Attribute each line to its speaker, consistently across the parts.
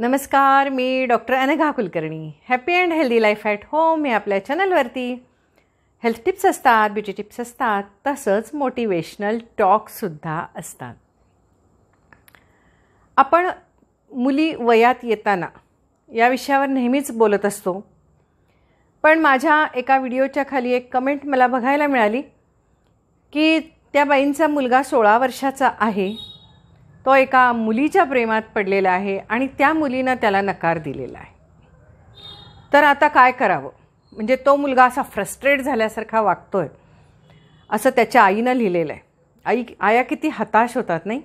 Speaker 1: नमस्कार मी doctor Anagha Kulkarni happy and healthy life at home या आपल्या चॅनलवरती हेल्थ टिप्स असतात ब्युटी टिप्स असतात तसंच मोटिवेशनल टॉकसुद्धा असतात आपण मुली वयात येताना या विषयावर नेहमीच बोलत असतो पण माझ्या एका व्हिडिओच्या खाली एक कमेंट मला बघायला मिळाली की त्या बाईंचा मुलगा सोळा वर्षाचा आहे तो एका मुलीच्या प्रेमात पडलेला आहे आणि त्या मुलीनं त्याला नकार दिलेला आहे तर आता काय करावं म्हणजे तो मुलगा असा फ्रस्ट्रेट झाल्यासारखा वागतो आहे असं त्याच्या आईनं लिहिलेलं आहे आई आया किती हताश होतात नाही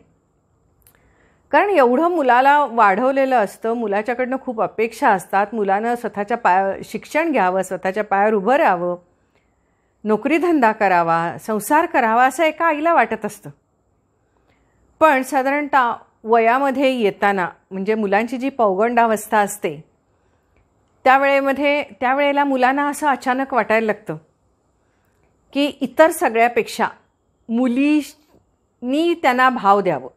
Speaker 1: कारण एवढं मुलाला वाढवलेलं असतं मुलाच्याकडनं खूप अपेक्षा असतात मुलानं स्वतःच्या पाया शिक्षण घ्यावं स्वतःच्या पायावर उभं राहावं नोकरीधंदा करावा संसार करावा असं एका आईला वाटत असतं पण साधारणतः वयामध्ये येताना म्हणजे मुलांची जी पौगंडावस्था असते त्यावेळेमध्ये त्यावेळेला मुलांना असं अचानक वाटायला लागतं की इतर सगळ्यापेक्षा मुलीनी त्यांना भाव द्यावं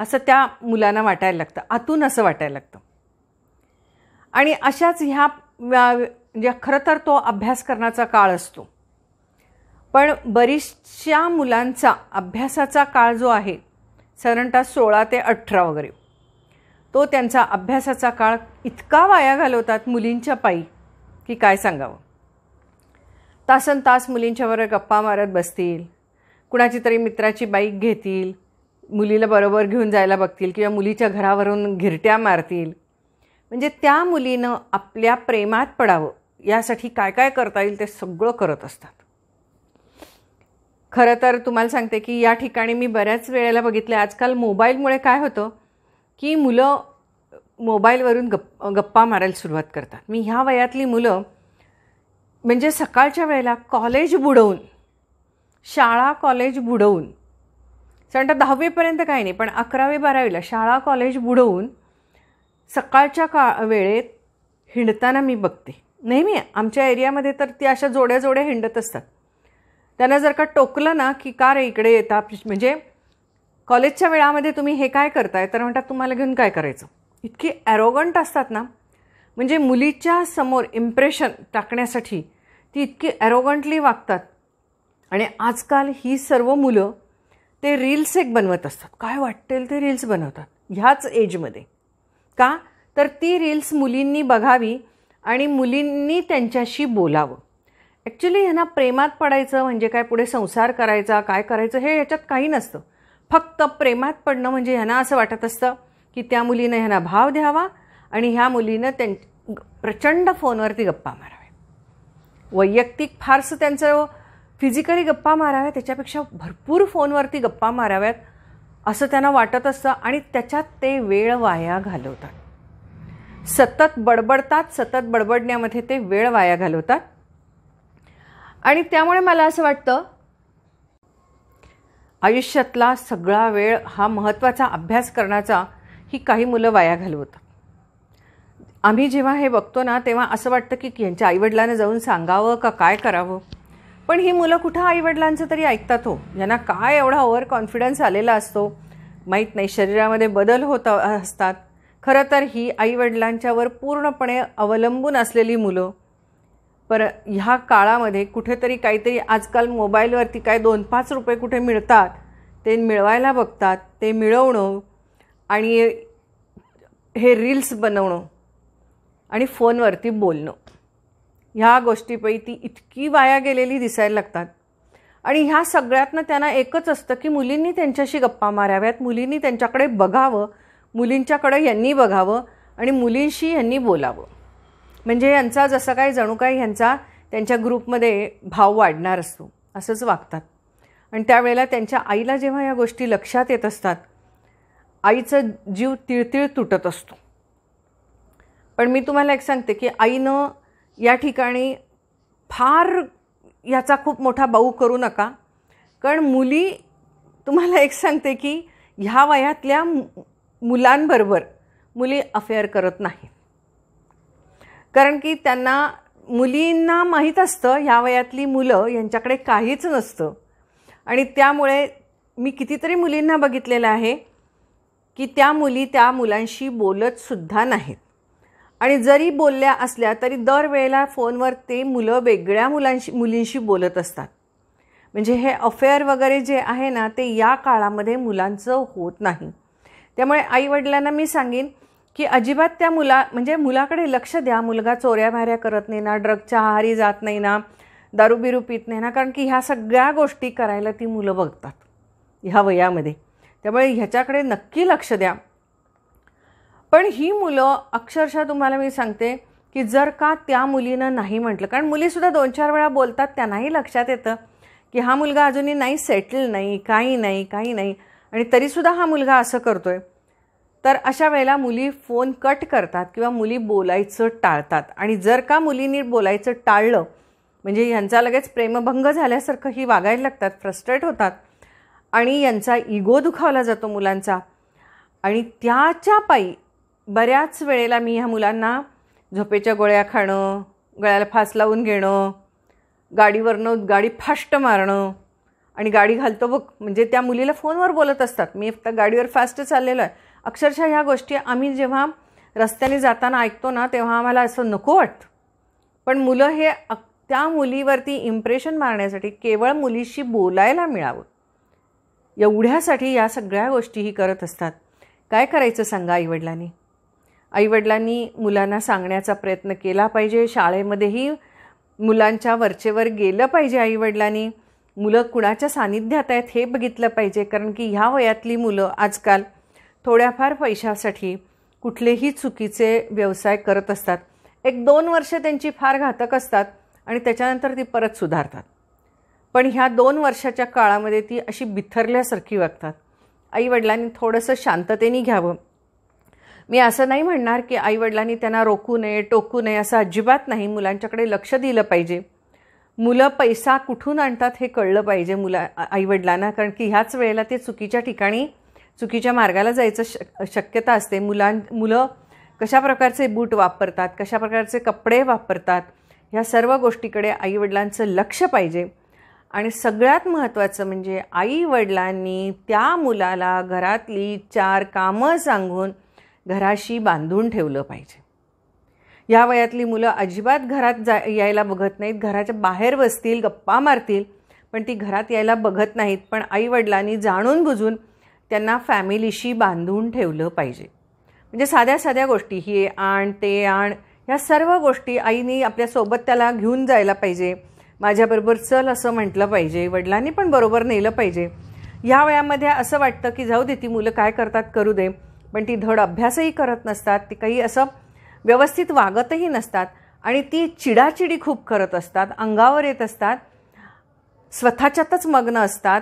Speaker 1: असं त्या मुलांना वाटायला लागतं आतून असं वाटायला लागतं आणि अशाच ह्या म्हणजे खरं तर तो अभ्यास करण्याचा काळ असतो पण बरीचशा मुलांचा अभ्यासाचा काळ जो आहे साधारणतः सोळा ते अठरा वगैरे तो त्यांचा अभ्यासाचा काळ इतका वाया घालवतात मुलींच्या पायी की काय सांगावं तासन तास मुलींच्यावर गप्पा मारत बसतील कुणाची तरी मित्राची बाईक घेतील मुलीला बरोबर घेऊन जायला बघतील किंवा मुलीच्या घरावरून घिरट्या मारतील म्हणजे त्या मुलीनं आपल्या प्रेमात पडावं यासाठी काय काय करता येईल ते सगळं करत असतात खरं तर तुम्हाला सांगते की या ठिकाणी मी बऱ्याच वेळेला बघितले आजकाल मोबाईलमुळे काय होतं की मुलं मोबाईलवरून गप गप्पा मारायला सुरुवात करतात मी ह्या वयातली मुलं म्हणजे सकाळच्या वेळेला कॉलेज बुडवून शाळा कॉलेज बुडवून साधारणतः दहावीपर्यंत काही नाही पण अकरावी बारावीला शाळा कॉलेज बुडवून सकाळच्या का वेळेत हिंडताना मी बघते नेहमी आमच्या एरियामध्ये तर ती अशा जोड्या जोड्या हिंडत असतात त्यांना जर का टोकलं ना की का रे इकडे येता म्हणजे कॉलेजच्या वेळामध्ये तुम्ही हे काय करताय तर म्हणतात तुम्हाला घेऊन काय करायचं इतकी ॲरोगंट असतात ना म्हणजे मुलीच्या समोर इम्प्रेशन टाकण्यासाठी ती इतकी ॲरोगंटली वागतात आणि आजकाल ही सर्व मुलं ते रील्स एक बनवत असतात काय वाटेल ते रील्स बनवतात ह्याच एजमध्ये का तर ती रील्स मुलींनी बघावी आणि मुलींनी त्यांच्याशी बोलावं ॲक्च्युली ह्यांना प्रेमात पडायचं म्हणजे काय पुढे संसार करायचा काय करायचं हे याच्यात काही नसतं फक्त प्रेमात पडणं म्हणजे ह्यांना असं वाटत असतं की त्या मुलीनं ह्यांना भाव द्यावा आणि ह्या मुलीनं त्यां प्रचंड फोनवरती गप्पा माराव्या वैयक्तिक फारसं त्यांचं फिजिकली गप्पा माराव्या त्याच्यापेक्षा भरपूर फोनवरती गप्पा माराव्यात असं त्यांना वाटत असतं आणि त्याच्यात ते वेळ वाया घालवतात सतत बडबडतात सतत बडबडण्यामध्ये ते वेळ वाया घालवतात आणि त्यामुळे मला असं वाटतं आयुष्यातला सगळा वेळ हा महत्त्वाचा अभ्यास करण्याचा ही काही मुलं वाया घालवत आम्ही जेव्हा हे बघतो ना तेव्हा असं वाटतं की यांच्या आईवडिलांना जाऊन सांगावं का काय करावं पण ही मुलं कुठं आईवडिलांचं तरी ऐकतात हो यांना काय एवढा ओव्हर कॉन्फिडन्स आलेला असतो माहीत नाही शरीरामध्ये बदल होत असतात खरं तर ही आईवडिलांच्यावर पूर्णपणे अवलंबून असलेली मुलं पर ह्या काळामध्ये कुठेतरी काहीतरी आजकाल मोबाईलवरती काय दोन पाच रुपये कुठे मिळतात ते मिळवायला बघतात ते मिळवणं आणि हे रील्स बनवणं आणि फोनवरती बोलणं ह्या गोष्टीपैकी इतकी वाया गेलेली दिसायला लागतात आणि ह्या सगळ्यातनं त्यांना एकच असतं की मुलींनी त्यांच्याशी गप्पा माराव्यात मुलींनी त्यांच्याकडे बघावं मुलींच्याकडे यांनी बघावं आणि मुलींशी यांनी बोलावं म्हणजे यांचा जसं काय जणू काय ह्यांचा त्यांच्या ग्रुपमध्ये भाव वाढणार असतो असंच वागतात आणि त्यावेळेला त्यांच्या आईला जेव्हा या गोष्टी लक्षात येत असतात आईचं जीव तिळतिळ तुटत असतो पण मी तुम्हाला एक सांगते की आईनं या ठिकाणी फार याचा खूप मोठा बाऊ करू नका कारण मुली तुम्हाला एक सांगते की ह्या वयातल्या मुलांबरोबर मुली अफेअर करत नाहीत कारण की त्यांना मुलींना माहीत असतं ह्या वयातली मुलं यांच्याकडे काहीच नसतं आणि त्यामुळे मी कितीतरी मुलींना बघितलेलं आहे की त्या मुली त्या मुलांशी बोलतसुद्धा नाहीत आणि जरी बोलल्या असल्या तरी दरवेळेला फोनवर ते मुलं वेगळ्या मुलांशी मुलींशी बोलत असतात म्हणजे हे अफेअर वगैरे जे आहे ना ते या काळामध्ये मुलांचं होत नाही त्यामुळे आईवडिलांना मी सांगेन की अजिबात त्या मुला म्हणजे मुलाकडे लक्ष द्या मुलगा चोऱ्या भाऱ्या करत नाही ना ड्रगच्या आहारी जात नाही ना दारू बिरू पित नाही ना कारण की ह्या सगळ्या गोष्टी करायला ती मुलं बघतात ह्या वयामध्ये त्यामुळे ह्याच्याकडे नक्की लक्ष द्या पण ही मुलं अक्षरशः तुम्हाला मी सांगते की जर का त्या मुलीनं नाही म्हटलं कारण मुलीसुद्धा दोन चार वेळा बोलतात त्यांनाही लक्षात येतं की हा मुलगा अजूनही नाही सेटल नाही काही नाही काही नाही आणि तरीसुद्धा हा मुलगा असं करतो आहे तर अशा वेळेला मुली फोन कट करतात किंवा मुली बोलायचं टाळतात आणि जर का मुलींनी बोलायचं टाळलं म्हणजे यांचा लगेच प्रेमभंग झाल्यासारखं ही वागायला लागतात फ्रस्ट्रेट होतात आणि यांचा इगो दुखावला जातो मुलांचा आणि त्याच्या पायी बऱ्याच वेळेला मी ह्या मुलांना झोपेच्या गोळ्या खाणं गळ्याला फास लावून घेणं गाडीवरनं गाडी फास्ट मारणं आणि गाडी घालतो बघ म्हणजे त्या मुलीला फोनवर बोलत असतात मी फक्त गाडीवर फास्ट चाललेलो आहे अक्षरशः ह्या गोष्टी आम्ही जेव्हा रस्त्याने जाताना ऐकतो ना तेव्हा आम्हाला असं नको वाटतं पण मुलं हे त्या मुलीवरती इम्प्रेशन मारण्यासाठी केवळ मुलीशी बोलायला मिळावं एवढ्यासाठी या सगळ्या गोष्टीही करत असतात काय करायचं सांगा आईवडिलांनी आईवडिलांनी मुलांना सांगण्याचा प्रयत्न केला पाहिजे शाळेमध्येही मुलांच्या वरचेवर गेलं पाहिजे आईवडिलांनी मुलं कुणाच्या सानिध्यात आहेत हे बघितलं पाहिजे कारण की ह्या वयातली मुलं आजकाल थोड्याफार पैशासाठी कुठलेही चुकीचे व्यवसाय करत असतात एक दोन वर्ष त्यांची फार घातक असतात आणि त्याच्यानंतर ती परत सुधारतात पण ह्या दोन वर्षाच्या काळामध्ये ती अशी बिथरल्यासारखी वागतात आईवडिलांनी थोडंसं शांततेने घ्यावं मी असं नाही म्हणणार की आईवडिलांनी त्यांना रोखू नये टोकू नये असं अजिबात नाही मुलांच्याकडे लक्ष दिलं पाहिजे मुलं पैसा कुठून आणतात हे कळलं पाहिजे मुला आईवडिलांना कारण की ह्याच वेळेला ते चुकीच्या ठिकाणी चुकीच्या मार्गाला जायचं श शक्यता असते मुलां मुलं कशा प्रकारचे बूट वापरतात कशा प्रकारचे कपडे वापरतात ह्या सर्व गोष्टीकडे आईवडिलांचं लक्ष पाहिजे आणि सगळ्यात महत्त्वाचं म्हणजे आईवडिलांनी त्या मुलाला घरातली चार कामं सांगून घराशी बांधून ठेवलं पाहिजे या वयातली मुलं अजिबात घरात जा यायला बघत नाहीत घराच्या बाहेर बसतील गप्पा मारतील पण ती घरात यायला बघत नाहीत पण आईवडिलांनी जाणून बुजून त्यांना फॅमिलीशी बांधून ठेवलं पाहिजे म्हणजे साध्या साध्या गोष्टी ही आण ते आण ह्या सर्व गोष्टी आईनी आपल्यासोबत त्याला घेऊन जायला पाहिजे माझ्याबरोबर चल असं म्हटलं पाहिजे वडिलांनी पण बरोबर नेलं पाहिजे ह्या वयामध्ये असं वाटतं की जाऊ दे ती मुलं काय करतात करू दे पण ती धड अभ्यासही करत नसतात ती काही असं व्यवस्थित वागतही नसतात आणि ती चिडाचिडी खूप करत असतात अंगावर येत असतात स्वतःच्यातच मग्न असतात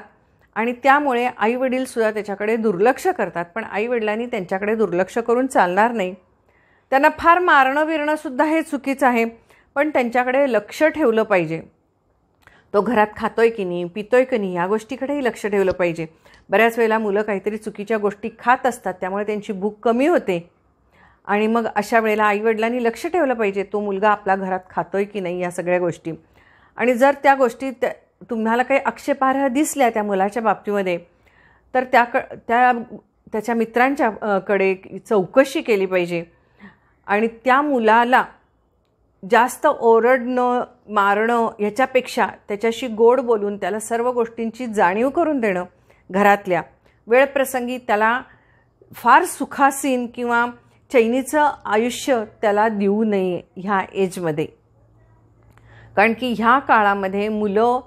Speaker 1: आणि त्यामुळे आईवडीलसुद्धा त्याच्याकडे दुर्लक्ष करतात पण वडिलांनी त्यांच्याकडे दुर्लक्ष करून चालणार नाही त्यांना फार मारणं विरणंसुद्धा हे चुकीचं आहे पण त्यांच्याकडे लक्ष ठेवलं पाहिजे तो घरात खातोय की नाही पितोय की नाही या गोष्टीकडेही लक्ष ठेवलं पाहिजे बऱ्याच वेळेला मुलं काहीतरी चुकीच्या गोष्टी खात असतात त्यामुळे त्यांची भूक कमी होते आणि मग अशा वेळेला आईवडिलांनी लक्ष ठेवलं पाहिजे तो मुलगा आपला घरात खातोय की नाही या सगळ्या गोष्टी आणि जर त्या गोष्टी त्या तुम्हाला काही आक्षेपार्ह दिसल्या त्या मुलाच्या बाबतीमध्ये तर त्या क त्या त्याच्या मित्रांच्या कडे चौकशी केली पाहिजे आणि त्या मुलाला जास्त ओरडणं मारणं ह्याच्यापेक्षा त्याच्याशी गोड बोलून त्याला सर्व गोष्टींची जाणीव करून देणं घरातल्या वेळप्रसंगी त्याला फार सुखासीन किंवा चैनीचं आयुष्य त्याला देऊ नये ह्या एजमध्ये कारण की ह्या काळामध्ये मुलं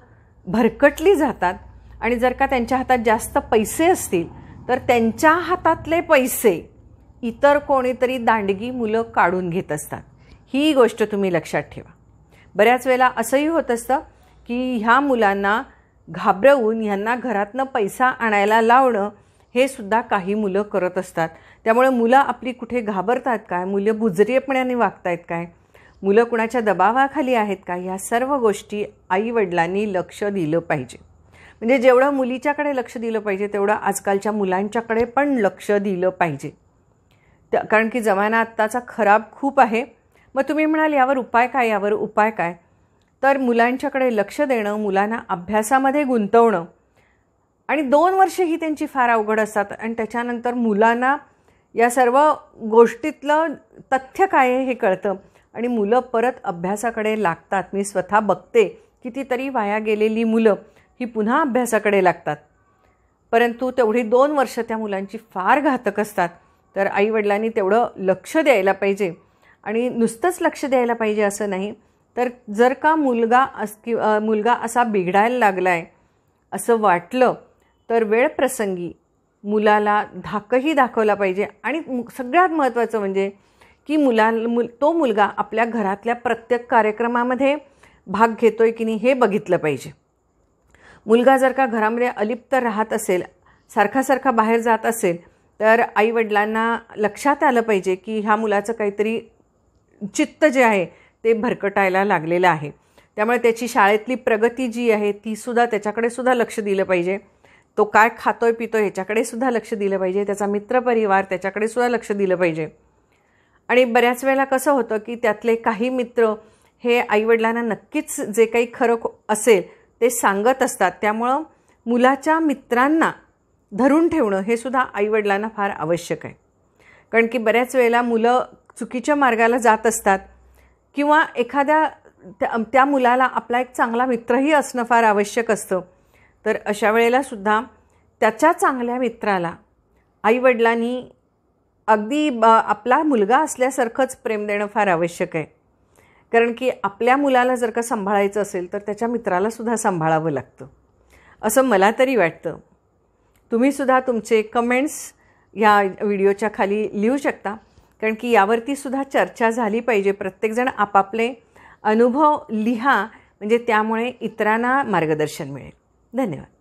Speaker 1: भरकटली जातात आणि जर का त्यांच्या हातात जास्त पैसे असतील तर त्यांच्या हातातले पैसे इतर कोणीतरी दांडगी मुलं काढून घेत असतात ही गोष्ट तुम्ही लक्षात ठेवा बऱ्याच वेळेला असंही होत असतं की ह्या मुलांना घाबरवून ह्यांना घरातनं पैसा आणायला लावणं हे सुद्धा काही मुलं करत असतात त्यामुळे मुलं आपली कुठे घाबरतात काय मुलं बुजरीपणाने वागतायत काय मुलं कुणाच्या दबावाखाली आहेत का ह्या सर्व गोष्टी आईवडिलांनी लक्ष दिलं पाहिजे म्हणजे जेवढं मुलीच्याकडे लक्ष दिलं पाहिजे तेवढं आजकालच्या मुलांच्याकडे पण लक्ष दिलं पाहिजे त्या कारण की जमाना आत्ताचा खराब खूप आहे मग तुम्ही म्हणाल यावर उपाय काय यावर उपाय काय तर मुलांच्याकडे लक्ष देणं मुलांना अभ्यासामध्ये गुंतवणं आणि दोन वर्षे ही त्यांची फार अवघड असतात आणि त्याच्यानंतर मुलांना या सर्व गोष्टीतलं तथ्य काय आहे हे कळतं आणि मुलं परत अभ्यासाकडे लागतात मी स्वतः बघते कितीतरी वाया गेलेली मुलं ही पुन्हा अभ्यासाकडे लागतात परंतु तेवढी दोन वर्ष त्या मुलांची फार घातक असतात तर आईवडिलांनी तेवढं लक्ष द्यायला पाहिजे आणि नुसतंच लक्ष द्यायला पाहिजे असं नाही तर जर का मुलगा अस कि मुलगा असा बिघडायला लागला आहे असं वाटलं तर वेळप्रसंगी मुलाला धाकही दाखवला पाहिजे आणि सगळ्यात महत्त्वाचं म्हणजे की मुला मुल तो मुलगा आपल्या घरातल्या प्रत्येक कार्यक्रमामध्ये भाग घेतो आहे की नाही हे बघितलं पाहिजे मुलगा जर का घरामध्ये अलिप्त राहत असेल सारखा सारखा बाहेर जात असेल तर आईवडिलांना लक्षात आलं पाहिजे की ह्या मुलाचं काहीतरी चित्त जे आहे ते भरकटायला लागलेलं आहे त्यामुळे त्याची शाळेतली प्रगती जी आहे तीसुद्धा त्याच्याकडे सुद्धा लक्ष दिलं पाहिजे तो काय खातोय पितोय ह्याच्याकडे सुद्धा लक्ष दिलं पाहिजे त्याचा मित्रपरिवार त्याच्याकडे सुद्धा लक्ष दिलं पाहिजे आणि बऱ्याच वेळेला कसं होतं की त्यातले काही मित्र हे आईवडिलांना नक्कीच जे काही खरं असेल ते सांगत असतात त्यामुळं मुलाच्या मित्रांना धरून ठेवणं हे सुद्धा आईवडिलांना फार आवश्यक आहे कारण की बऱ्याच वेळेला मुलं चुकीच्या मार्गाला जात असतात किंवा एखाद्या त्या त्या मुलाला आपला एक चांगला मित्रही असणं फार आवश्यक असतं तर अशा वेळेलासुद्धा त्याच्या चांगल्या मित्राला आईवडिलांनी अगदी आपला मुलगा असल्यासारखंच प्रेम देणं फार आवश्यक आहे कारण की आपल्या मुलाला जर का सांभाळायचं असेल तर त्याच्या मित्रालासुद्धा सांभाळावं लागतं असं मला तरी वाटतं तुम्हीसुद्धा तुमचे कमेंट्स या व्हिडिओच्या खाली लिहू शकता कारण की यावरती सुद्धा चर्चा झाली पाहिजे प्रत्येकजण आपापले अनुभव लिहा म्हणजे त्यामुळे इतरांना मार्गदर्शन मिळेल धन्यवाद